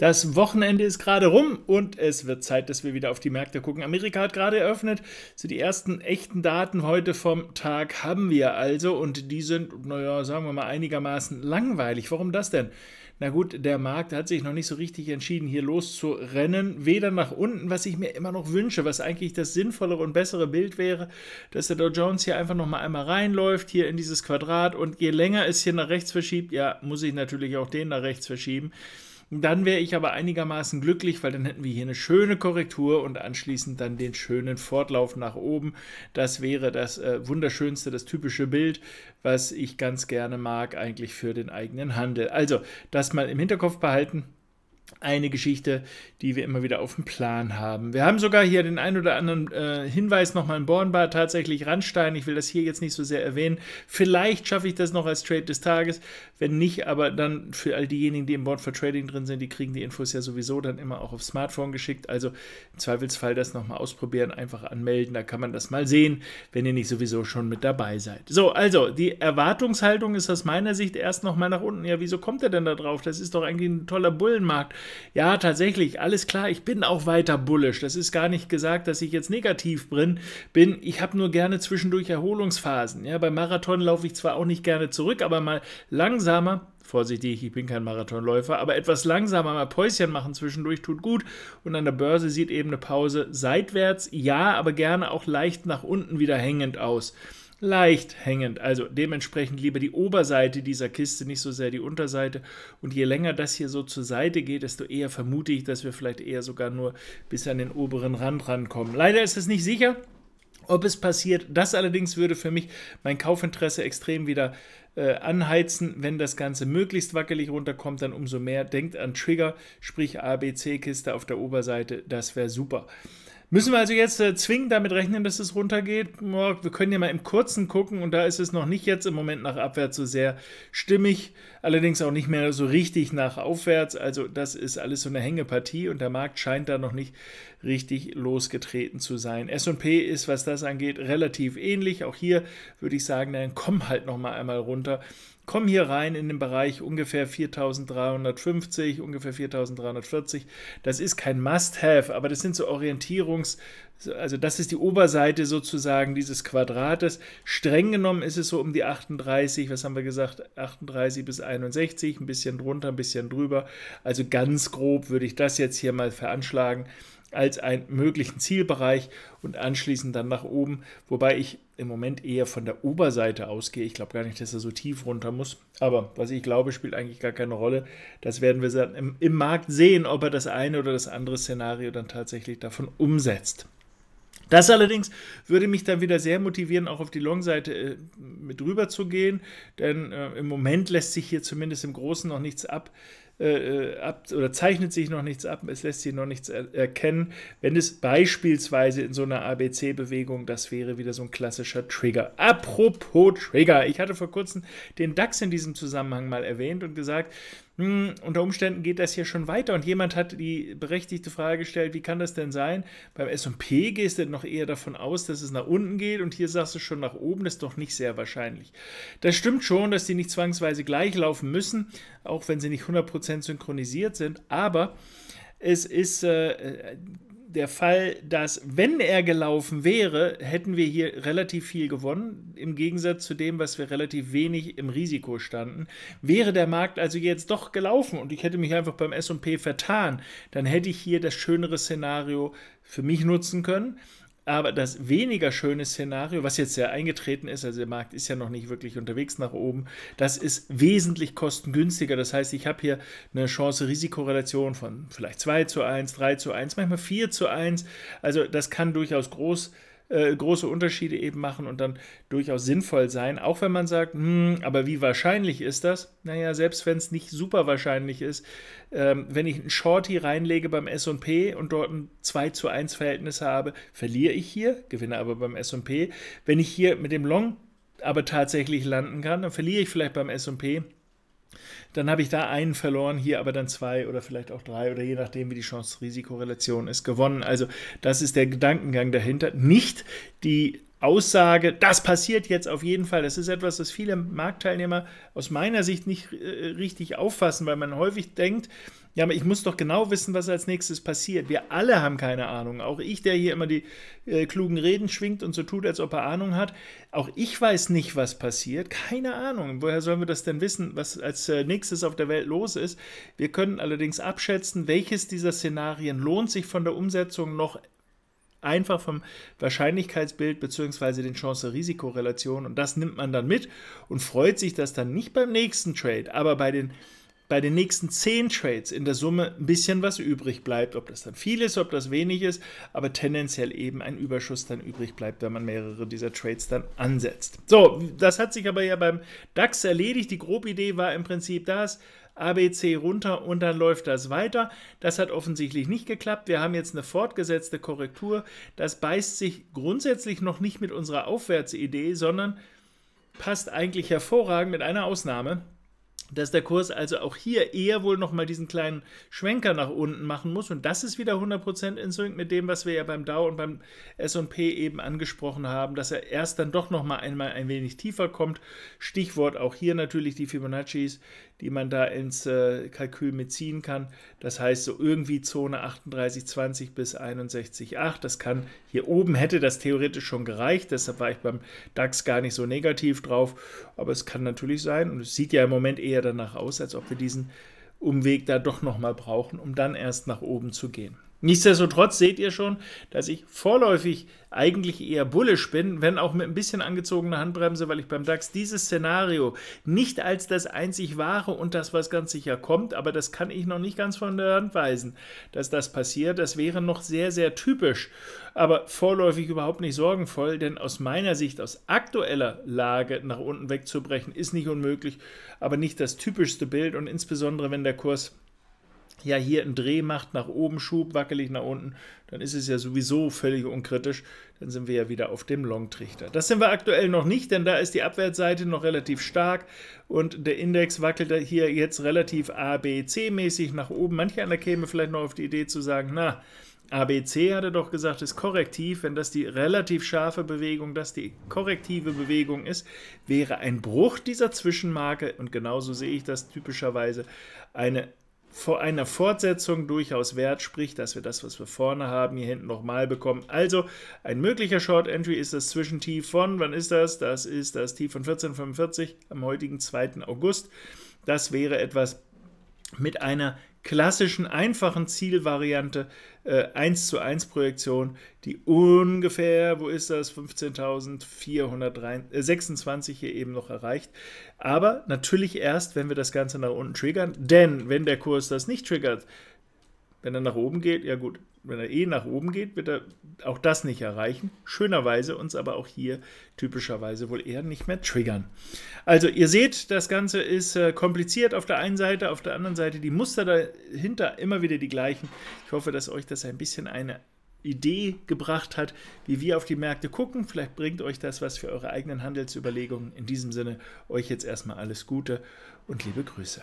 Das Wochenende ist gerade rum und es wird Zeit, dass wir wieder auf die Märkte gucken. Amerika hat gerade eröffnet. So die ersten echten Daten heute vom Tag haben wir also und die sind, naja, sagen wir mal einigermaßen langweilig. Warum das denn? Na gut, der Markt hat sich noch nicht so richtig entschieden, hier loszurennen, weder nach unten, was ich mir immer noch wünsche, was eigentlich das sinnvollere und bessere Bild wäre, dass der Dow Jones hier einfach nochmal einmal reinläuft, hier in dieses Quadrat und je länger es hier nach rechts verschiebt, ja, muss ich natürlich auch den nach rechts verschieben. Dann wäre ich aber einigermaßen glücklich, weil dann hätten wir hier eine schöne Korrektur und anschließend dann den schönen Fortlauf nach oben. Das wäre das äh, wunderschönste, das typische Bild, was ich ganz gerne mag eigentlich für den eigenen Handel. Also das mal im Hinterkopf behalten eine Geschichte, die wir immer wieder auf dem Plan haben. Wir haben sogar hier den ein oder anderen äh, Hinweis nochmal in Bornbar, tatsächlich Randstein. Ich will das hier jetzt nicht so sehr erwähnen. Vielleicht schaffe ich das noch als Trade des Tages. Wenn nicht, aber dann für all diejenigen, die im Board for Trading drin sind, die kriegen die Infos ja sowieso dann immer auch auf Smartphone geschickt. Also im Zweifelsfall das nochmal ausprobieren, einfach anmelden. Da kann man das mal sehen, wenn ihr nicht sowieso schon mit dabei seid. So, also die Erwartungshaltung ist aus meiner Sicht erst nochmal nach unten. Ja, wieso kommt er denn da drauf? Das ist doch eigentlich ein toller Bullenmarkt ja, tatsächlich, alles klar, ich bin auch weiter bullisch. Das ist gar nicht gesagt, dass ich jetzt negativ bin. Ich habe nur gerne zwischendurch Erholungsphasen. Ja, beim Marathon laufe ich zwar auch nicht gerne zurück, aber mal langsamer vorsichtig, ich bin kein Marathonläufer, aber etwas langsamer mal Päuschen machen zwischendurch tut gut und an der Börse sieht eben eine Pause seitwärts, ja, aber gerne auch leicht nach unten wieder hängend aus leicht hängend. Also dementsprechend lieber die Oberseite dieser Kiste, nicht so sehr die Unterseite. Und je länger das hier so zur Seite geht, desto eher vermute ich, dass wir vielleicht eher sogar nur bis an den oberen Rand rankommen. Leider ist es nicht sicher. Ob es passiert, das allerdings würde für mich mein Kaufinteresse extrem wieder äh, anheizen. Wenn das Ganze möglichst wackelig runterkommt, dann umso mehr. Denkt an Trigger, sprich ABC-Kiste auf der Oberseite, das wäre super. Müssen wir also jetzt äh, zwingend damit rechnen, dass es runtergeht? Wir können ja mal im Kurzen gucken und da ist es noch nicht jetzt im Moment nach abwärts so sehr stimmig, allerdings auch nicht mehr so richtig nach aufwärts. Also das ist alles so eine Hängepartie und der Markt scheint da noch nicht richtig losgetreten zu sein. S&P ist, was das angeht, relativ ähnlich. Auch hier würde ich sagen, dann komm halt noch mal einmal runter. Komm hier rein in den Bereich ungefähr 4350, ungefähr 4340. Das ist kein Must-Have, aber das sind so Orientierungs- also das ist die Oberseite sozusagen dieses Quadrates. Streng genommen ist es so um die 38, was haben wir gesagt, 38 bis 61, ein bisschen drunter, ein bisschen drüber. Also ganz grob würde ich das jetzt hier mal veranschlagen als einen möglichen Zielbereich und anschließend dann nach oben, wobei ich im Moment eher von der Oberseite ausgehe. Ich glaube gar nicht, dass er so tief runter muss, aber was ich glaube, spielt eigentlich gar keine Rolle. Das werden wir dann im, im Markt sehen, ob er das eine oder das andere Szenario dann tatsächlich davon umsetzt. Das allerdings würde mich dann wieder sehr motivieren, auch auf die Long-Seite äh, mit rüber zu gehen, denn äh, im Moment lässt sich hier zumindest im Großen noch nichts ab äh, äh, ab oder zeichnet sich noch nichts ab, es lässt sich noch nichts er erkennen. Wenn es beispielsweise in so einer ABC-Bewegung, das wäre wieder so ein klassischer Trigger. Apropos Trigger, ich hatte vor kurzem den DAX in diesem Zusammenhang mal erwähnt und gesagt, mh, hm, unter Umständen geht das hier schon weiter. Und jemand hat die berechtigte Frage gestellt, wie kann das denn sein? Beim SP gehst du noch eher davon aus, dass es nach unten geht und hier sagst du schon nach oben, das ist doch nicht sehr wahrscheinlich. Das stimmt schon, dass die nicht zwangsweise gleich laufen müssen, auch wenn sie nicht 100% synchronisiert sind, aber es ist äh, der Fall, dass wenn er gelaufen wäre, hätten wir hier relativ viel gewonnen, im Gegensatz zu dem, was wir relativ wenig im Risiko standen. Wäre der Markt also jetzt doch gelaufen und ich hätte mich einfach beim SP vertan, dann hätte ich hier das schönere Szenario für mich nutzen können. Aber das weniger schöne Szenario, was jetzt ja eingetreten ist, also der Markt ist ja noch nicht wirklich unterwegs nach oben, das ist wesentlich kostengünstiger. Das heißt, ich habe hier eine Chance-Risikorelation von vielleicht 2 zu 1, 3 zu 1, manchmal 4 zu 1. Also das kann durchaus groß sein äh, große Unterschiede eben machen und dann durchaus sinnvoll sein. Auch wenn man sagt, hm, aber wie wahrscheinlich ist das? Naja, selbst wenn es nicht super wahrscheinlich ist, ähm, wenn ich einen Shorty reinlege beim SP und dort ein 2 zu 1 Verhältnis habe, verliere ich hier, gewinne aber beim SP. Wenn ich hier mit dem Long aber tatsächlich landen kann, dann verliere ich vielleicht beim SP dann habe ich da einen verloren, hier aber dann zwei oder vielleicht auch drei oder je nachdem, wie die Chance-Risikorelation ist, gewonnen. Also das ist der Gedankengang dahinter. Nicht die Aussage, das passiert jetzt auf jeden Fall. Das ist etwas, das viele Marktteilnehmer aus meiner Sicht nicht äh, richtig auffassen, weil man häufig denkt, ja, aber ich muss doch genau wissen, was als nächstes passiert. Wir alle haben keine Ahnung. Auch ich, der hier immer die äh, klugen Reden schwingt und so tut, als ob er Ahnung hat. Auch ich weiß nicht, was passiert. Keine Ahnung. Woher sollen wir das denn wissen, was als äh, nächstes auf der Welt los ist? Wir können allerdings abschätzen, welches dieser Szenarien lohnt sich von der Umsetzung noch einfach vom Wahrscheinlichkeitsbild bzw. den Chance-Risiko-Relationen und das nimmt man dann mit und freut sich, dass dann nicht beim nächsten Trade, aber bei den bei den nächsten zehn Trades in der Summe ein bisschen was übrig bleibt, ob das dann viel ist, ob das wenig ist, aber tendenziell eben ein Überschuss dann übrig bleibt, wenn man mehrere dieser Trades dann ansetzt. So, das hat sich aber ja beim DAX erledigt. Die Grobidee war im Prinzip das, ABC runter und dann läuft das weiter. Das hat offensichtlich nicht geklappt. Wir haben jetzt eine fortgesetzte Korrektur. Das beißt sich grundsätzlich noch nicht mit unserer Aufwärtsidee, sondern passt eigentlich hervorragend mit einer Ausnahme dass der Kurs also auch hier eher wohl nochmal diesen kleinen Schwenker nach unten machen muss. Und das ist wieder 100% in Sync mit dem, was wir ja beim Dow und beim SP eben angesprochen haben, dass er erst dann doch nochmal einmal ein wenig tiefer kommt. Stichwort auch hier natürlich die Fibonaccis, die man da ins äh, Kalkül mitziehen kann. Das heißt so irgendwie Zone 38,20 bis 61,8. Das kann hier oben hätte das theoretisch schon gereicht. Deshalb war ich beim DAX gar nicht so negativ drauf. Aber es kann natürlich sein und es sieht ja im Moment eher danach aus, als ob wir diesen Umweg da doch nochmal brauchen, um dann erst nach oben zu gehen. Nichtsdestotrotz seht ihr schon, dass ich vorläufig eigentlich eher bullisch bin, wenn auch mit ein bisschen angezogener Handbremse, weil ich beim DAX dieses Szenario nicht als das einzig wahre und das, was ganz sicher kommt, aber das kann ich noch nicht ganz von der Hand weisen, dass das passiert. Das wäre noch sehr, sehr typisch, aber vorläufig überhaupt nicht sorgenvoll, denn aus meiner Sicht, aus aktueller Lage nach unten wegzubrechen, ist nicht unmöglich, aber nicht das typischste Bild und insbesondere, wenn der Kurs ja hier einen Dreh macht, nach oben Schub, wackelig nach unten, dann ist es ja sowieso völlig unkritisch. Dann sind wir ja wieder auf dem Longtrichter. Das sind wir aktuell noch nicht, denn da ist die Abwärtsseite noch relativ stark und der Index wackelt hier jetzt relativ ABC-mäßig nach oben. Manch einer käme vielleicht noch auf die Idee zu sagen, na, ABC hat er doch gesagt, ist korrektiv. Wenn das die relativ scharfe Bewegung, das die korrektive Bewegung ist, wäre ein Bruch dieser Zwischenmarke, und genauso sehe ich das typischerweise, eine vor einer Fortsetzung durchaus wert, sprich, dass wir das, was wir vorne haben, hier hinten nochmal bekommen. Also ein möglicher Short Entry ist das Zwischentief von, wann ist das? Das ist das Tief von 1445 am heutigen 2. August. Das wäre etwas mit einer klassischen, einfachen Zielvariante äh, 1 zu 1 Projektion, die ungefähr, wo ist das, 15.426 äh, hier eben noch erreicht. Aber natürlich erst, wenn wir das Ganze nach unten triggern, denn wenn der Kurs das nicht triggert, wenn er nach oben geht, ja gut, wenn er eh nach oben geht, wird er auch das nicht erreichen. Schönerweise uns aber auch hier typischerweise wohl eher nicht mehr triggern. Also ihr seht, das Ganze ist äh, kompliziert auf der einen Seite, auf der anderen Seite die Muster dahinter immer wieder die gleichen. Ich hoffe, dass euch das ein bisschen eine Idee gebracht hat, wie wir auf die Märkte gucken. Vielleicht bringt euch das was für eure eigenen Handelsüberlegungen. In diesem Sinne, euch jetzt erstmal alles Gute und liebe Grüße.